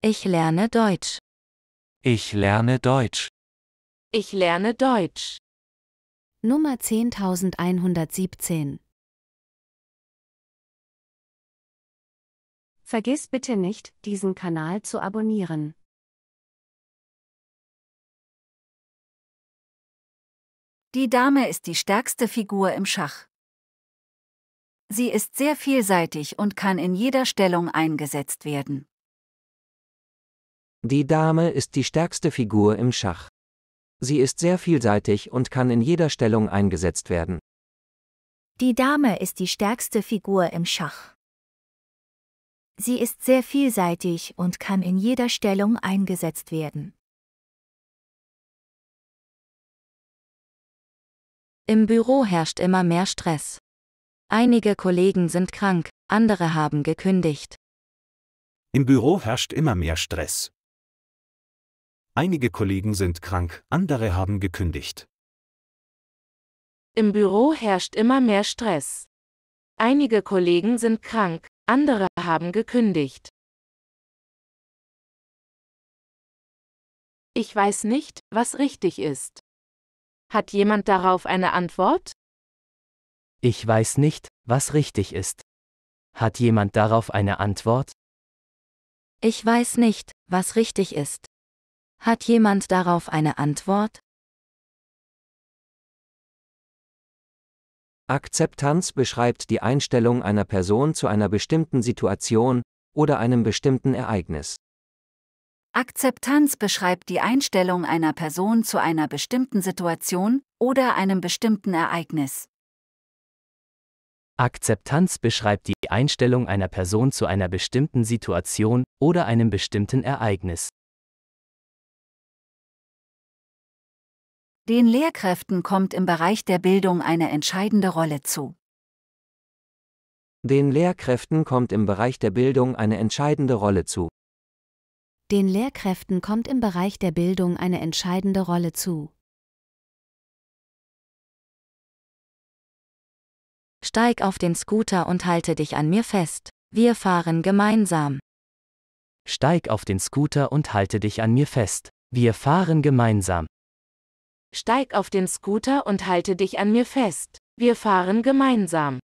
Ich lerne Deutsch. Ich lerne Deutsch. Ich lerne Deutsch. Nummer 10117 Vergiss bitte nicht, diesen Kanal zu abonnieren. Die Dame ist die stärkste Figur im Schach. Sie ist sehr vielseitig und kann in jeder Stellung eingesetzt werden. Die Dame ist die stärkste Figur im Schach. Sie ist sehr vielseitig und kann in jeder Stellung eingesetzt werden. Die Dame ist die stärkste Figur im Schach. Sie ist sehr vielseitig und kann in jeder Stellung eingesetzt werden. Im Büro herrscht immer mehr Stress. Einige Kollegen sind krank, andere haben gekündigt. Im Büro herrscht immer mehr Stress. Einige Kollegen sind krank, andere haben gekündigt. Im Büro herrscht immer mehr Stress. Einige Kollegen sind krank, andere haben gekündigt. Ich weiß nicht, was richtig ist. Hat jemand darauf eine Antwort? Ich weiß nicht, was richtig ist. Hat jemand darauf eine Antwort? Ich weiß nicht, was richtig ist. Hat jemand darauf eine Antwort? Akzeptanz beschreibt die Einstellung einer Person zu einer bestimmten Situation oder einem bestimmten Ereignis. Akzeptanz beschreibt die Einstellung einer Person zu einer bestimmten Situation oder einem bestimmten Ereignis. Akzeptanz beschreibt die Einstellung einer Person zu einer bestimmten Situation oder einem bestimmten Ereignis. Den Lehrkräften kommt im Bereich der Bildung eine entscheidende Rolle zu. Den Lehrkräften kommt im Bereich der Bildung eine entscheidende Rolle zu. Den Lehrkräften kommt im Bereich der Bildung eine entscheidende Rolle zu. Steig auf den Scooter und halte dich an mir fest. Wir fahren gemeinsam. Steig auf den Scooter und halte dich an mir fest. Wir fahren gemeinsam. Steig auf den Scooter und halte dich an mir fest. Wir fahren gemeinsam.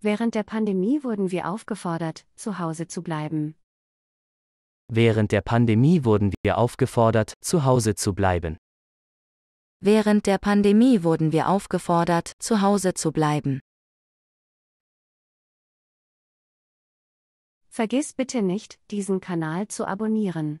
Während der Pandemie wurden wir aufgefordert, zu Hause zu bleiben. Während der Pandemie wurden wir aufgefordert, zu Hause zu bleiben. Während der Pandemie wurden wir aufgefordert, zu Hause zu bleiben. Vergiss bitte nicht, diesen Kanal zu abonnieren.